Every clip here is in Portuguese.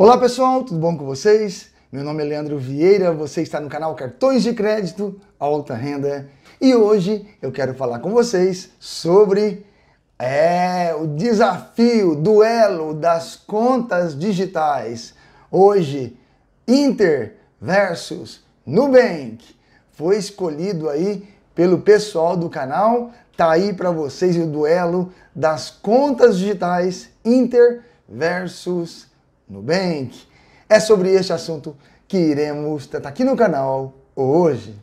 Olá pessoal, tudo bom com vocês? Meu nome é Leandro Vieira, você está no canal Cartões de Crédito Alta Renda e hoje eu quero falar com vocês sobre é, o desafio, duelo das contas digitais. Hoje, Inter versus Nubank foi escolhido aí pelo pessoal do canal. Tá aí para vocês o duelo das contas digitais Inter versus Nubank Nubank. É sobre este assunto que iremos tratar aqui no canal hoje.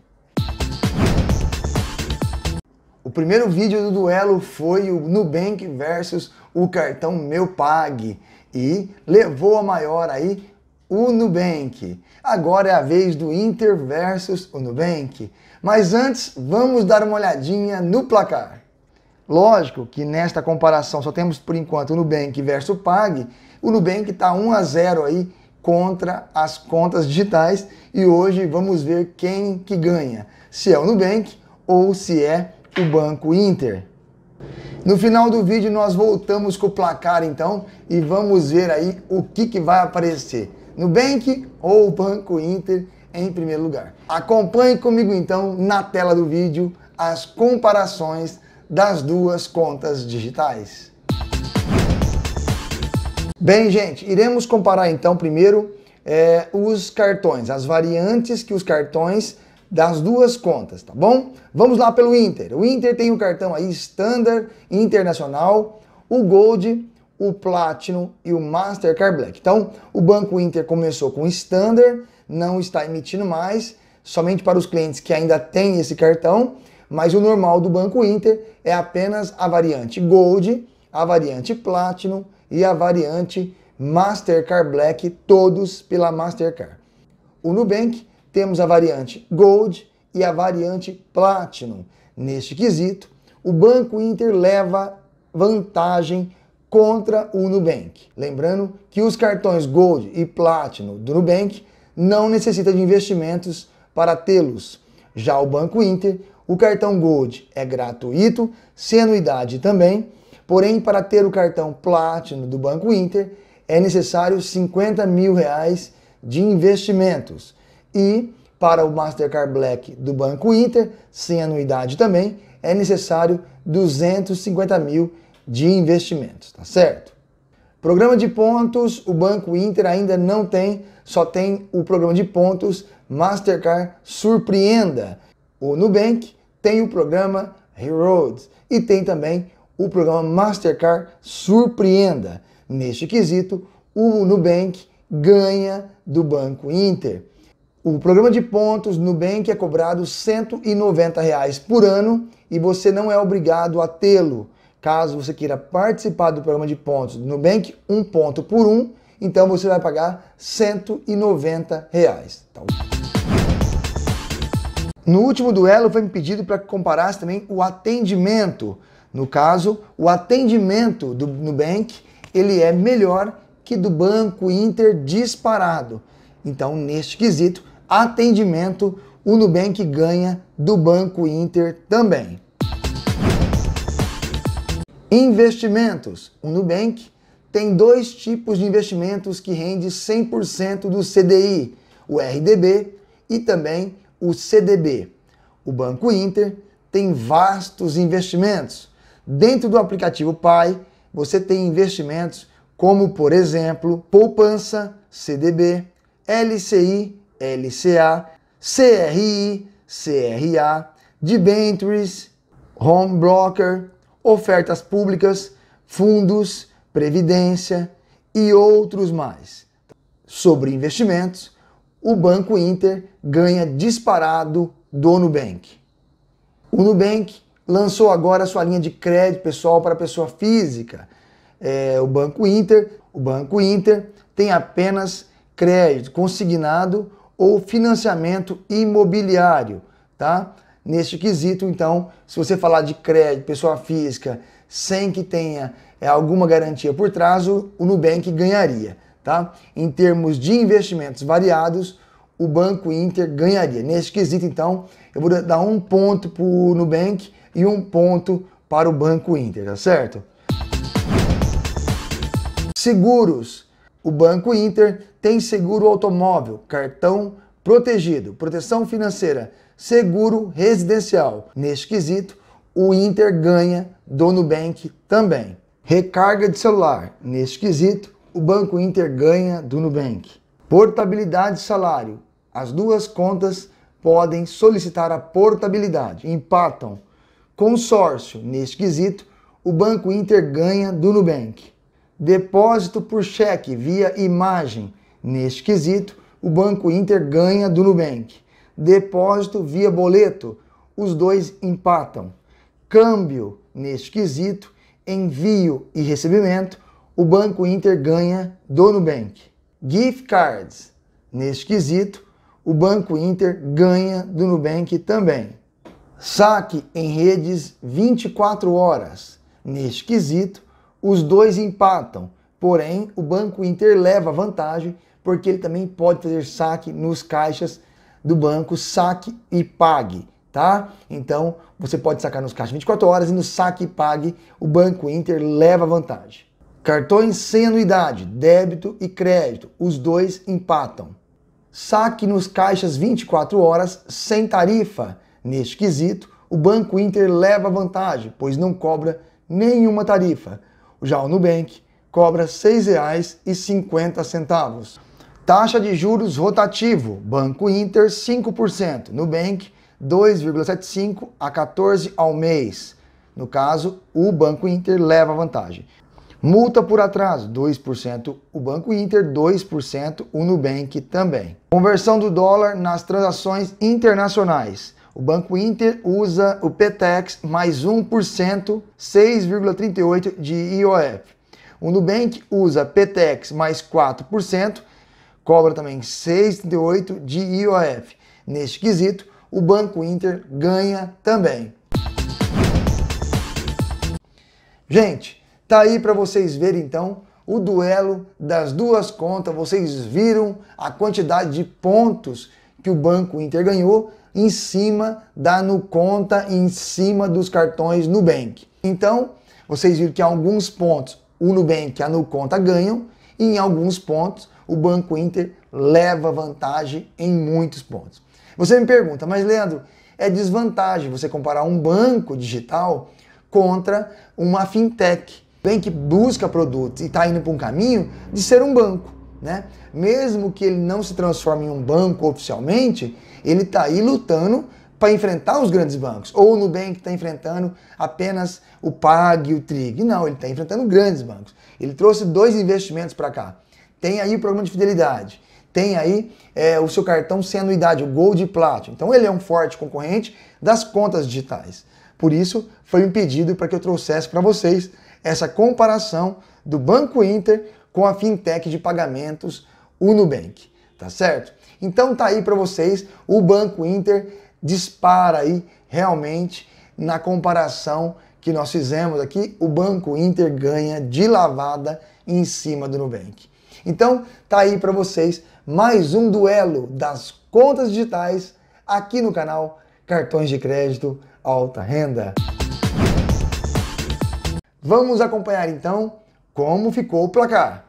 O primeiro vídeo do duelo foi o Nubank versus o cartão Meu Pague e levou a maior aí o Nubank. Agora é a vez do Inter versus o Nubank. Mas antes, vamos dar uma olhadinha no placar. Lógico que nesta comparação só temos por enquanto o Nubank versus o Pag. O Nubank está 1 a 0 aí contra as contas digitais e hoje vamos ver quem que ganha, se é o Nubank ou se é o Banco Inter. No final do vídeo nós voltamos com o placar então e vamos ver aí o que, que vai aparecer, Nubank ou Banco Inter em primeiro lugar. Acompanhe comigo então na tela do vídeo as comparações das duas contas digitais. Bem, gente, iremos comparar então primeiro é, os cartões, as variantes que os cartões das duas contas, tá bom? Vamos lá pelo Inter. O Inter tem o um cartão aí Standard, Internacional, o Gold, o Platinum e o Mastercard Black. Então, o Banco Inter começou com Standard, não está emitindo mais, somente para os clientes que ainda têm esse cartão mas o normal do Banco Inter é apenas a variante Gold, a variante Platinum e a variante Mastercard Black, todos pela Mastercard. O Nubank temos a variante Gold e a variante Platinum. Neste quesito, o Banco Inter leva vantagem contra o Nubank. Lembrando que os cartões Gold e Platinum do Nubank não necessitam de investimentos para tê-los. Já o Banco Inter o cartão Gold é gratuito, sem anuidade também, porém para ter o cartão Platinum do Banco Inter é necessário 50 mil reais de investimentos. E para o Mastercard Black do Banco Inter, sem anuidade também, é necessário 250 mil de investimentos, tá certo? Programa de pontos, o Banco Inter ainda não tem, só tem o programa de pontos Mastercard Surpreenda. O Nubank tem o programa Heroes e tem também o programa Mastercard Surpreenda. Neste quesito, o Nubank ganha do Banco Inter. O programa de pontos Nubank é cobrado R$ 190 por ano e você não é obrigado a tê-lo. Caso você queira participar do programa de pontos do Nubank, um ponto por um, então você vai pagar R$ 190 no último duelo foi me pedido para que comparasse também o atendimento. No caso, o atendimento do Nubank, ele é melhor que do Banco Inter disparado. Então, neste quesito, atendimento, o Nubank ganha do Banco Inter também. Investimentos. O Nubank tem dois tipos de investimentos que rende 100% do CDI, o RDB e também o CDB. O Banco Inter tem vastos investimentos. Dentro do aplicativo Pai, você tem investimentos como, por exemplo, poupança, CDB, LCI, LCA, CRI, CRA, debentures, home broker, ofertas públicas, fundos, previdência e outros mais. Sobre investimentos, o Banco Inter ganha disparado do Nubank. O Nubank lançou agora sua linha de crédito pessoal para pessoa física. É, o Banco Inter, o Banco Inter tem apenas crédito consignado ou financiamento imobiliário, tá? Neste quesito, então, se você falar de crédito pessoa física sem que tenha é, alguma garantia por trás, o Nubank ganharia. Tá? Em termos de investimentos variados, o Banco Inter ganharia. nesse quesito, então, eu vou dar um ponto para o Nubank e um ponto para o Banco Inter, tá certo? Seguros. O Banco Inter tem seguro automóvel, cartão protegido, proteção financeira, seguro residencial. Neste quesito, o Inter ganha do Nubank também. Recarga de celular. Neste quesito, o Banco Inter ganha do Nubank? Portabilidade e salário. As duas contas podem solicitar a portabilidade, empatam. Consórcio, neste quesito, o Banco Inter ganha do Nubank. Depósito por cheque via imagem, neste quesito, o Banco Inter ganha do Nubank. Depósito via boleto, os dois empatam. Câmbio, neste quesito, envio e recebimento, o Banco Inter ganha do Nubank. Gift cards. Neste quesito, o Banco Inter ganha do Nubank também. Saque em redes 24 horas. Neste quesito, os dois empatam, porém o Banco Inter leva vantagem porque ele também pode fazer saque nos caixas do banco, saque e pague, tá? Então, você pode sacar nos caixas 24 horas e no saque e pague, o Banco Inter leva vantagem. Cartões sem anuidade, débito e crédito, os dois empatam. Saque nos caixas 24 horas sem tarifa. Neste quesito, o Banco Inter leva vantagem, pois não cobra nenhuma tarifa. Já o Nubank cobra R$ 6,50. Taxa de juros rotativo, Banco Inter 5%, Nubank 2,75 a 14 ao mês. No caso, o Banco Inter leva vantagem. Multa por atraso, 2% o Banco Inter, 2% o Nubank também. Conversão do dólar nas transações internacionais. O Banco Inter usa o PTEX mais 1%, 6,38% de IOF. O Nubank usa PTEX mais 4%, cobra também 6,38% de IOF. Neste quesito, o Banco Inter ganha também. Gente, Tá aí para vocês verem então o duelo das duas contas. Vocês viram a quantidade de pontos que o Banco Inter ganhou em cima da Nuconta, em cima dos cartões Nubank. Então, vocês viram que alguns pontos o Nubank e a Nuconta ganham e em alguns pontos o Banco Inter leva vantagem em muitos pontos. Você me pergunta, mas Leandro, é desvantagem você comparar um banco digital contra uma fintech bem que busca produtos e está indo para um caminho de ser um banco. Né? Mesmo que ele não se transforme em um banco oficialmente, ele está aí lutando para enfrentar os grandes bancos. Ou o Nubank está enfrentando apenas o Pag e o Trig. Não, ele está enfrentando grandes bancos. Ele trouxe dois investimentos para cá. Tem aí o programa de fidelidade. Tem aí é, o seu cartão sem anuidade, o Gold e Platinum. Então ele é um forte concorrente das contas digitais. Por isso, foi um pedido para que eu trouxesse para vocês essa comparação do Banco Inter com a fintech de pagamentos o Nubank, tá certo? Então tá aí para vocês, o Banco Inter dispara aí realmente na comparação que nós fizemos aqui, o Banco Inter ganha de lavada em cima do Nubank. Então tá aí para vocês mais um duelo das contas digitais aqui no canal Cartões de Crédito Alta Renda. Vamos acompanhar então como ficou o placar.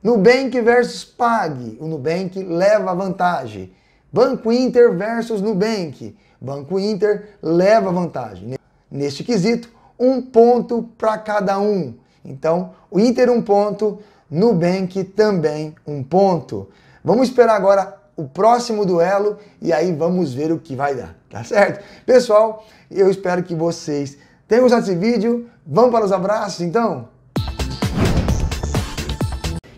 Nubank versus Pag. O Nubank leva vantagem. Banco Inter versus Nubank. Banco Inter leva vantagem. Neste quesito, um ponto para cada um. Então, o Inter um ponto, Nubank também um ponto. Vamos esperar agora o próximo duelo e aí vamos ver o que vai dar, tá certo? Pessoal, eu espero que vocês tenham gostado desse vídeo. Vamos para os abraços, então?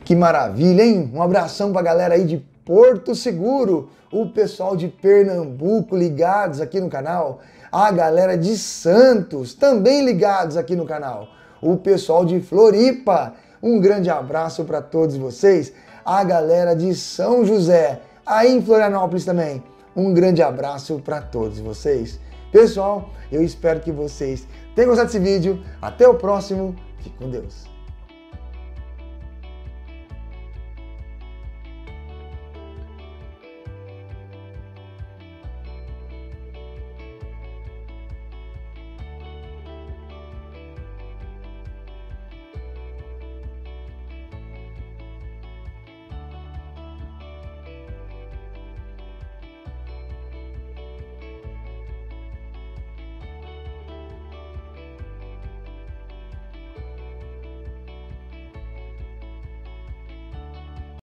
Que maravilha, hein? Um abração para a galera aí de Porto Seguro, o pessoal de Pernambuco ligados aqui no canal, a galera de Santos também ligados aqui no canal, o pessoal de Floripa, um grande abraço para todos vocês, a galera de São José, aí em Florianópolis também, um grande abraço para todos vocês. Pessoal, eu espero que vocês Tenha gostado desse vídeo. Até o próximo. Fique com Deus.